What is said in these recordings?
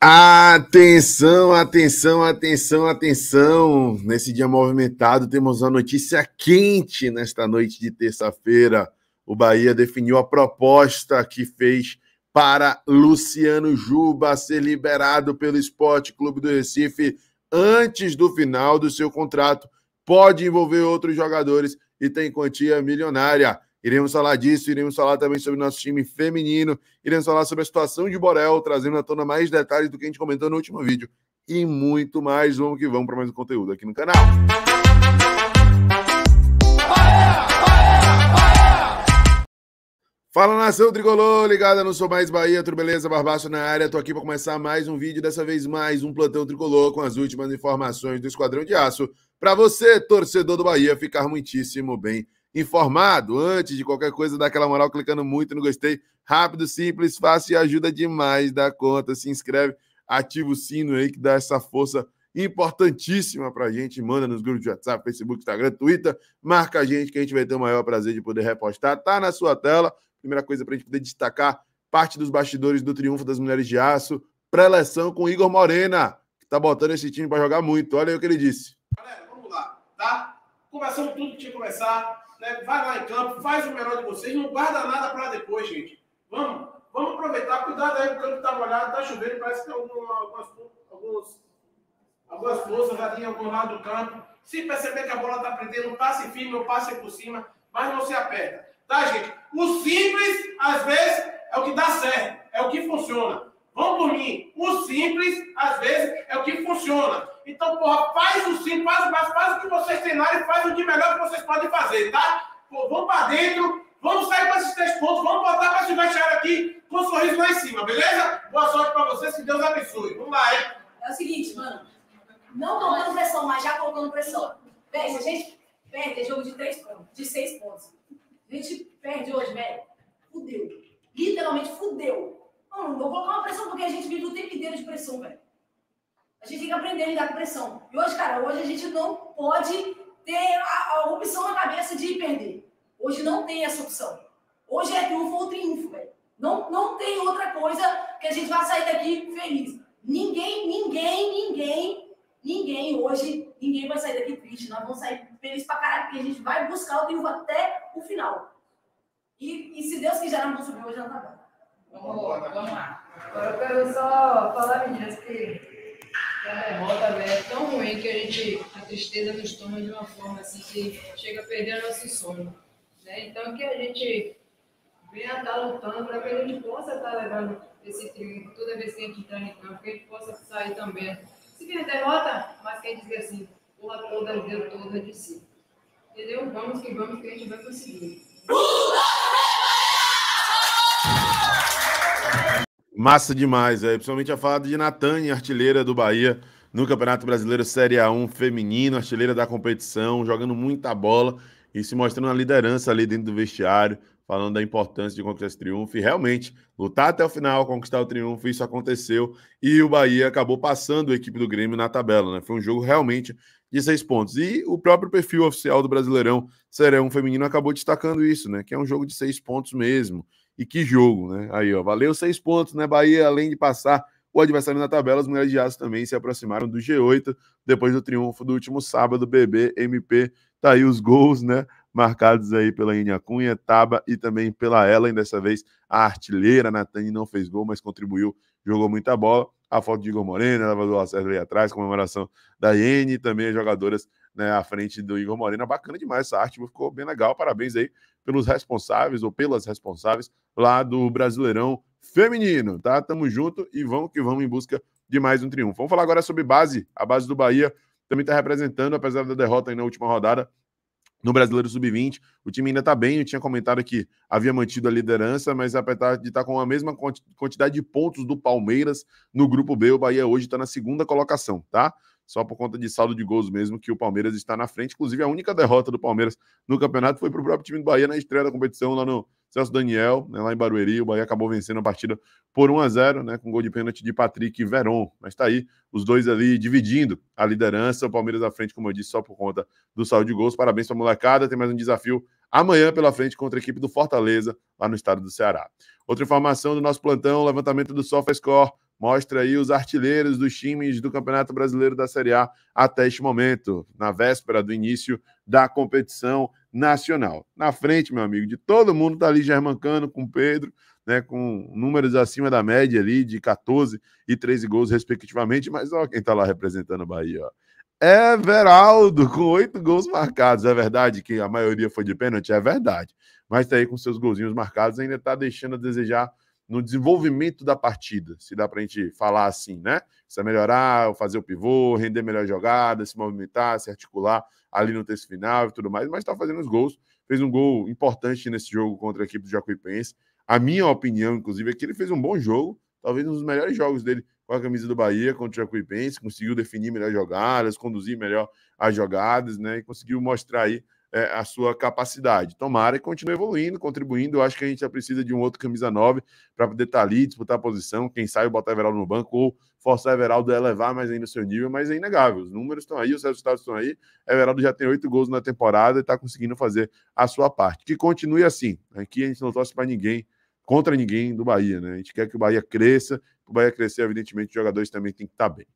Atenção, atenção, atenção, atenção! Nesse dia movimentado, temos uma notícia quente nesta noite de terça-feira. O Bahia definiu a proposta que fez para Luciano Juba ser liberado pelo Esporte Clube do Recife antes do final do seu contrato. Pode envolver outros jogadores e tem quantia milionária. Iremos falar disso, iremos falar também sobre nosso time feminino, iremos falar sobre a situação de Borel, trazendo à tona mais detalhes do que a gente comentou no último vídeo e muito mais. Vamos que vamos para mais um conteúdo aqui no canal. Fala nação tricolor, ligada no Sou Mais Bahia, tudo beleza? Barbaço na área, tô aqui para começar mais um vídeo, dessa vez mais um plantão tricolor com as últimas informações do Esquadrão de Aço, para você, torcedor do Bahia, ficar muitíssimo bem informado antes de qualquer coisa, dá aquela moral clicando muito no gostei. Rápido, simples, fácil e ajuda demais da conta. Se inscreve, ativa o sino aí que dá essa força importantíssima para a gente. Manda nos grupos de WhatsApp, Facebook, Instagram, Twitter. Marca a gente que a gente vai ter o maior prazer de poder repostar. Tá na sua tela. Primeira coisa para a gente poder destacar, parte dos bastidores do Triunfo das Mulheres de Aço, pré-eleção com Igor Morena, que tá botando esse time para jogar muito. Olha aí o que ele disse. Galera, vamos lá, tá? Começando tudo que tinha que começar né, vai lá em campo, faz o melhor de vocês, não guarda nada para depois, gente. Vamos, vamos aproveitar, cuidado aí, o campo está molhado, está chovendo, parece que tem alguma, algumas, algumas forças ali em algum lado do campo. Se perceber que a bola está prendendo, passe firme ou passe por cima, mas não se aperta. Tá, gente? O simples, às vezes, é o que dá certo, é o que funciona. Vamos por mim. O simples, às vezes, é o que funciona. Então, porra, faz o sim, faz o faz o que vocês têm lá e faz o de melhor que vocês podem fazer, tá? Pô, vamos para dentro, vamos sair com esses três pontos, vamos botar para se baixar aqui com um sorriso lá em cima, beleza? Boa sorte para vocês, que Deus abençoe. Vamos lá, hein? É o seguinte, mano. Não tomando pressão, mas já colocando pressão. Véi, se a gente perde, é jogo de três pontos, de seis pontos. A gente perde hoje, velho. Fudeu. Literalmente fudeu. Mano, vou colocar uma pressão porque a gente vive o tempo inteiro de pressão, velho. A gente tem que aprender a lidar com pressão. E hoje, cara, hoje a gente não pode ter a, a opção na cabeça de perder. Hoje não tem essa opção. Hoje é triunfo ou triunfo, velho. Não, não tem outra coisa que a gente vai sair daqui feliz. Ninguém, ninguém, ninguém, ninguém hoje, ninguém vai sair daqui triste. Nós vamos sair feliz pra caralho, porque a gente vai buscar o triunfo até o final. E, e se Deus quiser, não vamos subir hoje tá bom. Vamos, vamos lá. Agora eu quero só falar, meninas, que a derrota né, é tão ruim que a gente, a tristeza nos toma de uma forma assim que chega a perder nosso sono. Né? Então que a gente venha estar tá lutando para que a gente possa estar tá levando esse triunfo toda vez que a gente entrar tá em campo, que a gente possa sair também. Se vier derrota, mas quem dizer assim, porra toda deu toda de si. Entendeu? Vamos que vamos que a gente vai conseguir. Massa demais, é, principalmente a fala de Natânia, artilheira do Bahia no Campeonato Brasileiro Série A1 feminino, artilheira da competição, jogando muita bola e se mostrando a liderança ali dentro do vestiário, falando da importância de conquistar esse triunfo e realmente lutar até o final, conquistar o triunfo, isso aconteceu e o Bahia acabou passando a equipe do Grêmio na tabela, né? Foi um jogo realmente de seis pontos. E o próprio perfil oficial do Brasileirão Série 1 feminino acabou destacando isso, né? Que é um jogo de seis pontos mesmo. E que jogo, né? Aí, ó, valeu seis pontos, né? Bahia, além de passar o adversário na tabela, as mulheres de aço também se aproximaram do G8 depois do triunfo do último sábado. BB, MP, tá aí os gols, né? Marcados aí pela Inha Cunha, Taba e também pela Ellen. Dessa vez a artilheira Natani não fez gol, mas contribuiu, jogou muita bola. A foto de Igor Moreno, ela vazou a Sérgio ali atrás, comemoração da Iene, também as jogadoras né, à frente do Igor Moreno. Bacana demais essa arte, ficou bem legal. Parabéns aí pelos responsáveis ou pelas responsáveis lá do Brasileirão Feminino, tá? Tamo junto e vamos que vamos em busca de mais um triunfo. Vamos falar agora sobre base. A base do Bahia também está representando, apesar da derrota na última rodada, no Brasileiro Sub-20. O time ainda está bem, eu tinha comentado que havia mantido a liderança, mas apesar de estar tá com a mesma quantidade de pontos do Palmeiras no grupo B, o Bahia hoje está na segunda colocação, tá? só por conta de saldo de gols mesmo que o Palmeiras está na frente. Inclusive, a única derrota do Palmeiras no campeonato foi para o próprio time do Bahia na estreia da competição lá no Celso Daniel, né, lá em Barueri. O Bahia acabou vencendo a partida por 1 a 0 né, com gol de pênalti de Patrick e Veron. Mas está aí, os dois ali dividindo a liderança. O Palmeiras à frente, como eu disse, só por conta do saldo de gols. Parabéns para a molecada. Tem mais um desafio amanhã pela frente contra a equipe do Fortaleza, lá no estado do Ceará. Outra informação do nosso plantão: levantamento do SofaScore mostra aí os artilheiros dos times do Campeonato Brasileiro da Série A até este momento, na véspera do início da competição nacional. Na frente, meu amigo, de todo mundo tá ali germancando com Pedro, né, com números acima da média ali de 14 e 13 gols respectivamente, mas ó quem tá lá representando o Bahia, ó. Veraldo com oito gols marcados. É verdade que a maioria foi de pênalti? É verdade. Mas tá aí com seus golzinhos marcados, ainda tá deixando a desejar no desenvolvimento da partida, se dá para a gente falar assim, né? é melhorar, fazer o pivô, render melhor jogada, se movimentar, se articular ali no terço final e tudo mais, mas está fazendo os gols. Fez um gol importante nesse jogo contra a equipe do Jacuipense. A minha opinião, inclusive, é que ele fez um bom jogo, talvez um dos melhores jogos dele com a camisa do Bahia contra o Jacuipense, conseguiu definir melhor jogadas, conduzir melhor as jogadas, né? E conseguiu mostrar aí é, a sua capacidade. Tomara e continue evoluindo, contribuindo. Eu acho que a gente já precisa de um outro camisa 9 para poder estar tá ali, disputar a posição. Quem sabe botar Everaldo no banco ou forçar Everaldo a elevar mais ainda o seu nível, mas é inegável. Os números estão aí, os resultados estão aí. Everaldo já tem oito gols na temporada e está conseguindo fazer a sua parte. Que continue assim. Aqui a gente não torce para ninguém, contra ninguém do Bahia, né? A gente quer que o Bahia cresça. O Bahia crescer, evidentemente, os jogadores também têm que estar tá bem.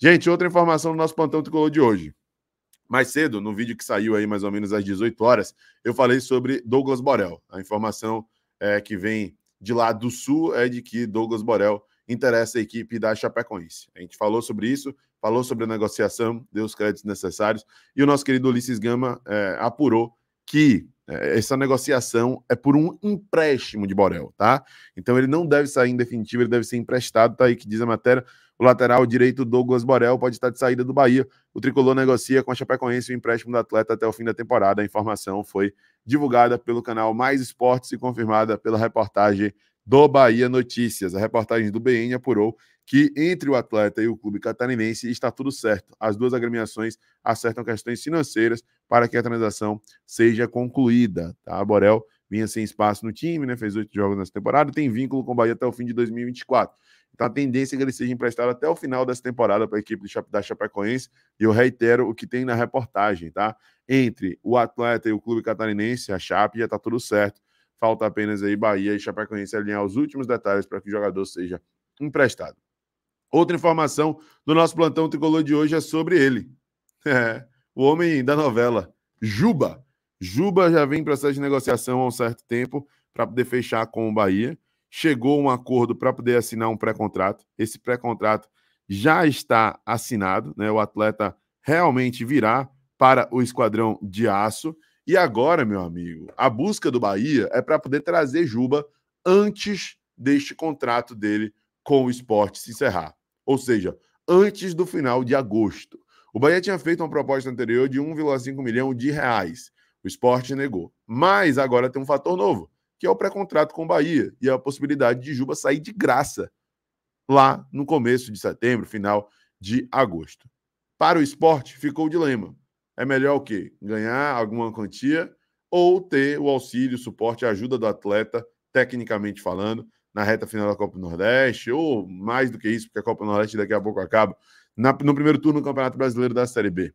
Gente, outra informação do nosso plantão tricolor de hoje. Mais cedo, no vídeo que saiu aí mais ou menos às 18 horas, eu falei sobre Douglas Borel. A informação é, que vem de lá do sul é de que Douglas Borel interessa a equipe da Chapecoense. A gente falou sobre isso, falou sobre a negociação, deu os créditos necessários, e o nosso querido Ulisses Gama é, apurou que é, essa negociação é por um empréstimo de Borel, tá? Então ele não deve sair em definitivo, ele deve ser emprestado, tá aí que diz a matéria. O lateral direito Douglas Borel pode estar de saída do Bahia. O tricolor negocia com a Chapecoense o empréstimo do atleta até o fim da temporada. A informação foi divulgada pelo canal Mais Esportes e confirmada pela reportagem do Bahia Notícias. A reportagem do BN apurou que entre o atleta e o clube catarinense está tudo certo. As duas agremiações acertam questões financeiras para que a transação seja concluída. Tá? A Borel vinha sem espaço no time, né? fez oito jogos nessa temporada, tem vínculo com o Bahia até o fim de 2024 tá a tendência é que ele seja emprestado até o final dessa temporada para a equipe da Chapecoense. E eu reitero o que tem na reportagem, tá? Entre o atleta e o clube catarinense, a Chape, já está tudo certo. Falta apenas aí Bahia e Chapecoense alinhar os últimos detalhes para que o jogador seja emprestado. Outra informação do nosso plantão tricolor de hoje é sobre ele. É, o homem da novela, Juba. Juba já vem em processo de negociação há um certo tempo para poder fechar com o Bahia chegou um acordo para poder assinar um pré-contrato. Esse pré-contrato já está assinado, né? O atleta realmente virá para o esquadrão de aço. E agora, meu amigo, a busca do Bahia é para poder trazer Juba antes deste contrato dele com o esporte se encerrar. Ou seja, antes do final de agosto. O Bahia tinha feito uma proposta anterior de 1,5 milhão de reais. O esporte negou. Mas agora tem um fator novo que é o pré-contrato com o Bahia e a possibilidade de Juba sair de graça lá no começo de setembro, final de agosto. Para o esporte, ficou o dilema. É melhor o quê? Ganhar alguma quantia ou ter o auxílio, o suporte, a ajuda do atleta, tecnicamente falando, na reta final da Copa do Nordeste, ou mais do que isso, porque a Copa do Nordeste daqui a pouco acaba, na, no primeiro turno do Campeonato Brasileiro da Série B.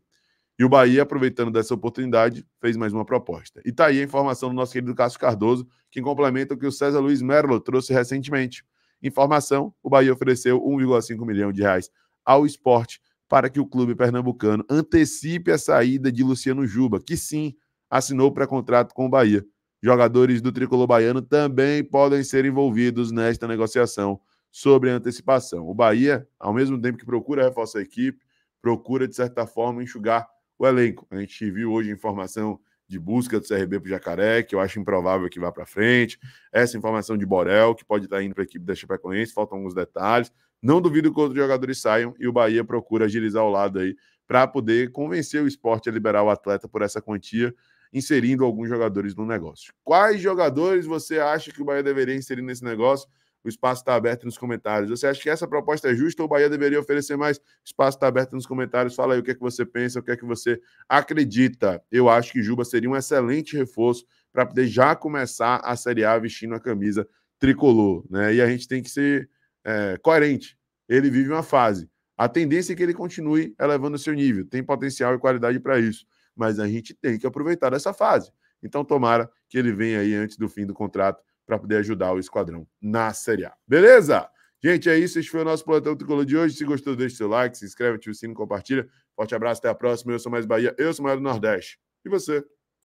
E o Bahia, aproveitando dessa oportunidade, fez mais uma proposta. E tá aí a informação do nosso querido Cássio Cardoso, que complementa o que o César Luiz Merlo trouxe recentemente. Informação: o Bahia ofereceu 1,5 milhão de reais ao esporte para que o clube pernambucano antecipe a saída de Luciano Juba, que sim assinou pré-contrato com o Bahia. Jogadores do tricolor baiano também podem ser envolvidos nesta negociação sobre antecipação. O Bahia, ao mesmo tempo que procura reforçar a equipe, procura, de certa forma, enxugar o elenco. A gente viu hoje informação de busca do CRB para o Jacaré, que eu acho improvável que vá para frente. Essa informação de Borel, que pode estar tá indo para a equipe da Chapecoense, faltam alguns detalhes. Não duvido que outros jogadores saiam e o Bahia procura agilizar o lado aí para poder convencer o esporte a liberar o atleta por essa quantia, inserindo alguns jogadores no negócio. Quais jogadores você acha que o Bahia deveria inserir nesse negócio? O espaço está aberto nos comentários. Você acha que essa proposta é justa ou o Bahia deveria oferecer mais? O espaço está aberto nos comentários. Fala aí o que, é que você pensa, o que é que você acredita. Eu acho que Juba seria um excelente reforço para poder já começar a Série A vestindo a camisa tricolor. Né? E a gente tem que ser é, coerente. Ele vive uma fase. A tendência é que ele continue elevando o seu nível. Tem potencial e qualidade para isso. Mas a gente tem que aproveitar essa fase. Então, tomara que ele venha aí antes do fim do contrato para poder ajudar o esquadrão na Série A. Beleza? Gente, é isso. Este foi o nosso plantão tricolor de hoje. Se gostou, deixe seu like, se inscreve, ativa o sino, compartilha. Forte abraço, até a próxima. Eu sou mais Bahia, eu sou mais do Nordeste. E você?